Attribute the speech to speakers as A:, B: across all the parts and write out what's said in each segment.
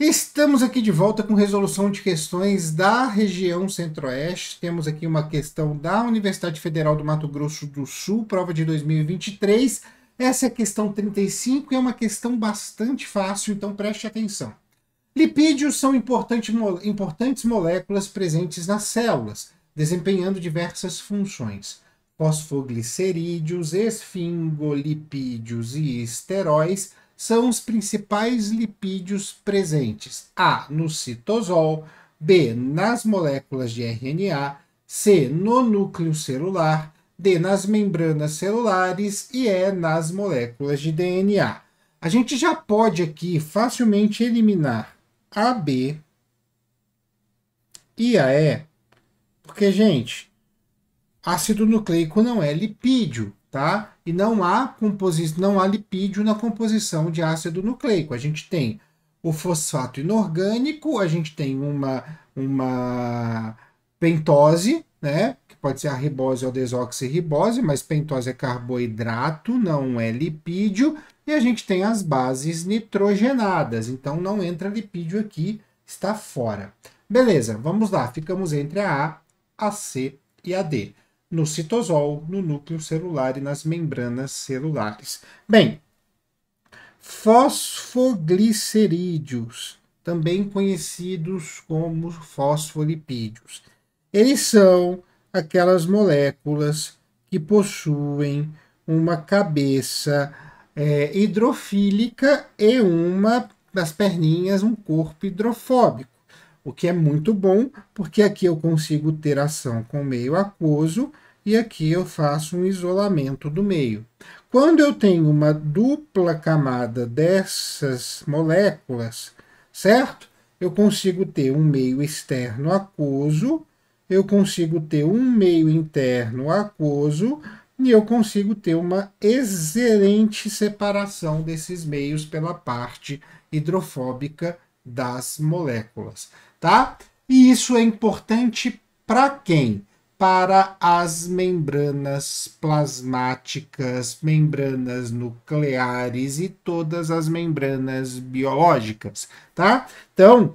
A: Estamos aqui de volta com resolução de questões da região Centro-Oeste. Temos aqui uma questão da Universidade Federal do Mato Grosso do Sul, prova de 2023 essa é a questão 35 e é uma questão bastante fácil, então preste atenção. Lipídios são importantes moléculas presentes nas células, desempenhando diversas funções. Fosfoglicerídeos, esfingolipídios e esteróis são os principais lipídios presentes: A no citosol, B nas moléculas de RNA, C no núcleo celular, D nas membranas celulares e E é nas moléculas de DNA. A gente já pode aqui facilmente eliminar a B e a E, porque, gente, ácido nucleico não é lipídio, tá? E não há, composi não há lipídio na composição de ácido nucleico. A gente tem o fosfato inorgânico, a gente tem uma, uma pentose, né? Que pode ser a ribose ou desoxirribose, mas pentose é carboidrato, não é lipídio. E a gente tem as bases nitrogenadas, então não entra lipídio aqui, está fora. Beleza, vamos lá, ficamos entre a A, a C e a D. No citosol, no núcleo celular e nas membranas celulares. Bem, fosfoglicerídeos, também conhecidos como fosfolipídios. Eles são aquelas moléculas que possuem uma cabeça é, hidrofílica e uma das perninhas, um corpo hidrofóbico, o que é muito bom, porque aqui eu consigo ter ação com o meio aquoso e aqui eu faço um isolamento do meio. Quando eu tenho uma dupla camada dessas moléculas, certo? Eu consigo ter um meio externo aquoso eu consigo ter um meio interno aquoso e eu consigo ter uma excelente separação desses meios pela parte hidrofóbica das moléculas, tá? E isso é importante para quem? Para as membranas plasmáticas, membranas nucleares e todas as membranas biológicas, tá? Então,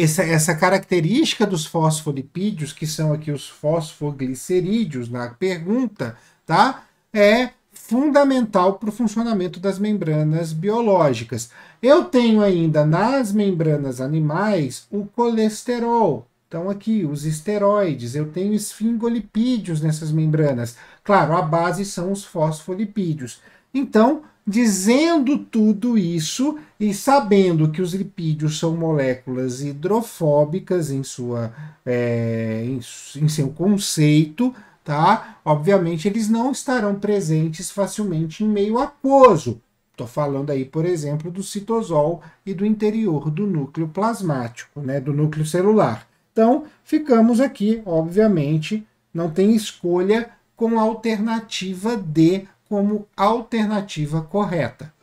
A: essa, essa característica dos fosfolipídios, que são aqui os fosfoglicerídeos na pergunta, tá? É fundamental para o funcionamento das membranas biológicas. Eu tenho ainda nas membranas animais o colesterol. Então, aqui, os esteroides, eu tenho esfingolipídios nessas membranas. Claro, a base são os fosfolipídios. Então, Dizendo tudo isso e sabendo que os lipídios são moléculas hidrofóbicas em, sua, é, em, em seu conceito, tá? Obviamente eles não estarão presentes facilmente em meio aquoso. Estou falando aí, por exemplo, do citosol e do interior do núcleo plasmático, né, do núcleo celular. Então, ficamos aqui, obviamente, não tem escolha com a alternativa D como alternativa correta.